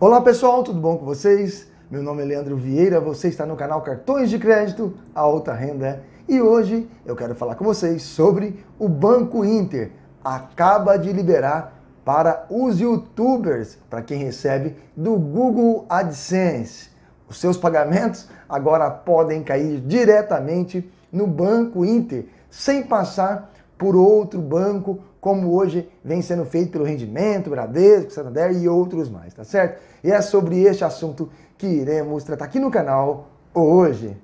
Olá pessoal, tudo bom com vocês? Meu nome é Leandro Vieira, você está no canal Cartões de Crédito Alta Renda e hoje eu quero falar com vocês sobre o Banco Inter. Acaba de liberar para os youtubers, para quem recebe do Google AdSense. Os seus pagamentos agora podem cair diretamente no Banco Inter, sem passar por outro banco como hoje vem sendo feito pelo Rendimento, Bradesco, Santander e outros mais, tá certo? E é sobre este assunto que iremos tratar aqui no canal hoje.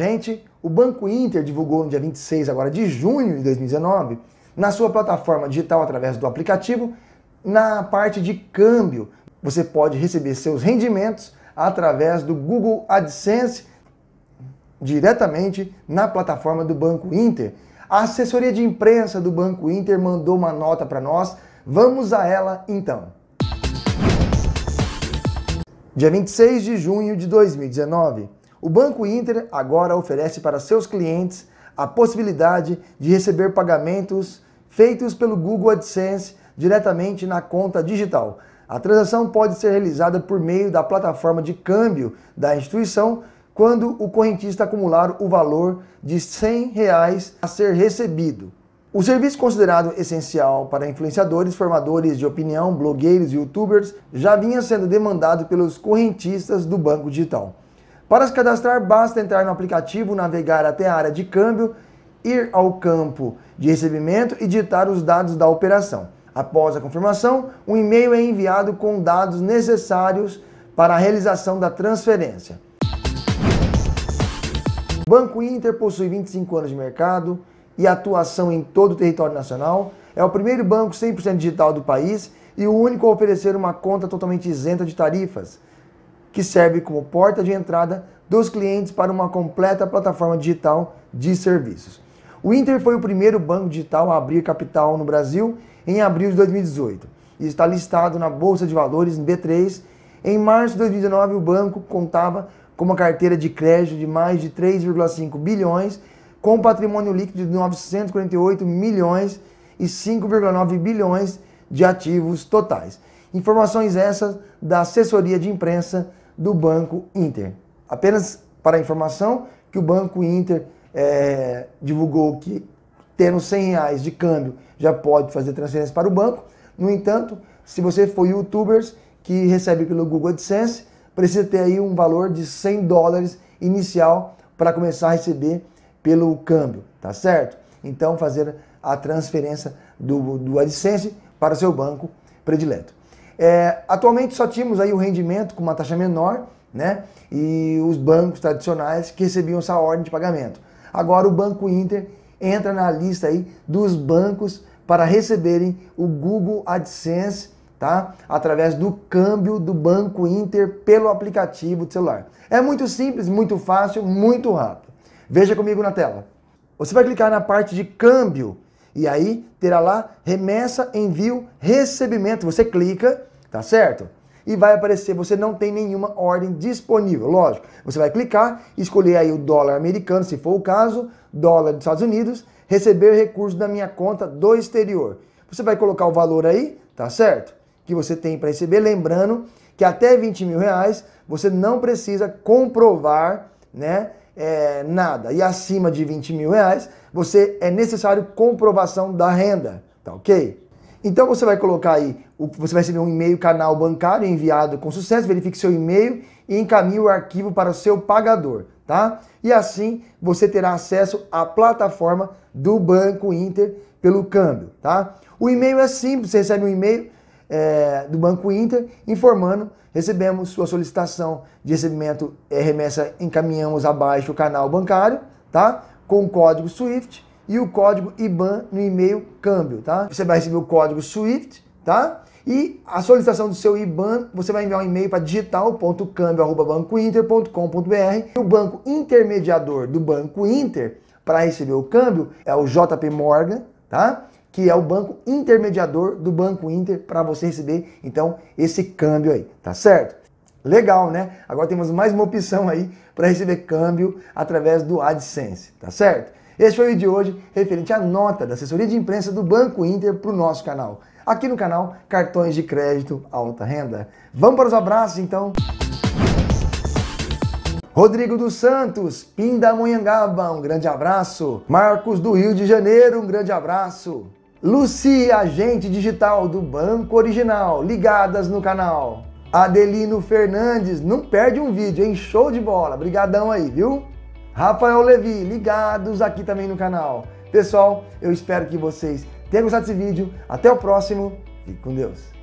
Gente, o Banco Inter divulgou no dia 26 agora de junho de 2019, na sua plataforma digital através do aplicativo, na parte de câmbio, você pode receber seus rendimentos através do Google AdSense diretamente na plataforma do Banco Inter. A assessoria de imprensa do Banco Inter mandou uma nota para nós. Vamos a ela então. Dia 26 de junho de 2019, o Banco Inter agora oferece para seus clientes a possibilidade de receber pagamentos feitos pelo Google AdSense diretamente na conta digital. A transação pode ser realizada por meio da plataforma de câmbio da instituição quando o correntista acumular o valor de R$ 100 reais a ser recebido. O serviço considerado essencial para influenciadores, formadores de opinião, blogueiros e youtubers já vinha sendo demandado pelos correntistas do banco digital. Para se cadastrar, basta entrar no aplicativo, navegar até a área de câmbio, ir ao campo de recebimento e digitar os dados da operação. Após a confirmação, um e-mail é enviado com dados necessários para a realização da transferência. Banco Inter possui 25 anos de mercado e atuação em todo o território nacional. É o primeiro banco 100% digital do país e o único a oferecer uma conta totalmente isenta de tarifas, que serve como porta de entrada dos clientes para uma completa plataforma digital de serviços. O Inter foi o primeiro banco digital a abrir capital no Brasil em abril de 2018 e está listado na Bolsa de Valores B3. Em março de 2019, o banco contava com uma carteira de crédito de mais de 3,5 bilhões, com patrimônio líquido de 948 milhões e 5,9 bilhões de ativos totais. Informações essas da assessoria de imprensa do Banco Inter. Apenas para a informação que o Banco Inter é, divulgou que tendo 100 reais de câmbio já pode fazer transferência para o banco. No entanto, se você for youtubers que recebe pelo Google AdSense, precisa ter aí um valor de 100 dólares inicial para começar a receber pelo câmbio, tá certo? Então fazer a transferência do, do AdSense para o seu banco predileto. É, atualmente só tínhamos aí o rendimento com uma taxa menor, né? E os bancos tradicionais que recebiam essa ordem de pagamento. Agora o Banco Inter entra na lista aí dos bancos para receberem o Google AdSense tá? Através do câmbio do Banco Inter pelo aplicativo de celular. É muito simples, muito fácil, muito rápido. Veja comigo na tela. Você vai clicar na parte de câmbio e aí terá lá remessa, envio, recebimento. Você clica, tá certo? E vai aparecer, você não tem nenhuma ordem disponível, lógico. Você vai clicar, escolher aí o dólar americano, se for o caso, dólar dos Estados Unidos, receber recursos da minha conta do exterior. Você vai colocar o valor aí, tá certo? que você tem para receber. Lembrando que até 20 mil reais você não precisa comprovar né, é, nada. E acima de 20 mil reais você é necessário comprovação da renda, tá ok? Então você vai colocar aí, você vai receber um e-mail canal bancário enviado com sucesso, verifique seu e-mail e encaminhe o arquivo para o seu pagador, tá? E assim você terá acesso à plataforma do Banco Inter pelo câmbio, tá? O e-mail é simples, você recebe um e-mail é, do Banco Inter, informando, recebemos sua solicitação de recebimento é, remessa, encaminhamos abaixo o canal bancário, tá? Com o código SWIFT e o código IBAN no e-mail câmbio, tá? Você vai receber o código SWIFT, tá? E a solicitação do seu IBAN, você vai enviar um e-mail para digital.câmbio@bancointer.com.br. E o banco intermediador do Banco Inter para receber o câmbio é o JP Morgan, tá? que é o banco intermediador do Banco Inter para você receber, então, esse câmbio aí, tá certo? Legal, né? Agora temos mais uma opção aí para receber câmbio através do AdSense, tá certo? Esse foi o vídeo de hoje referente à nota da assessoria de imprensa do Banco Inter para o nosso canal. Aqui no canal Cartões de Crédito Alta Renda. Vamos para os abraços então. Rodrigo dos Santos, Pindamonhangaba, um grande abraço. Marcos do Rio de Janeiro, um grande abraço. Luci, agente digital do Banco Original, ligadas no canal. Adelino Fernandes, não perde um vídeo, hein? Show de bola, brigadão aí, viu? Rafael Levi, ligados aqui também no canal. Pessoal, eu espero que vocês tenham gostado desse vídeo. Até o próximo, e com Deus.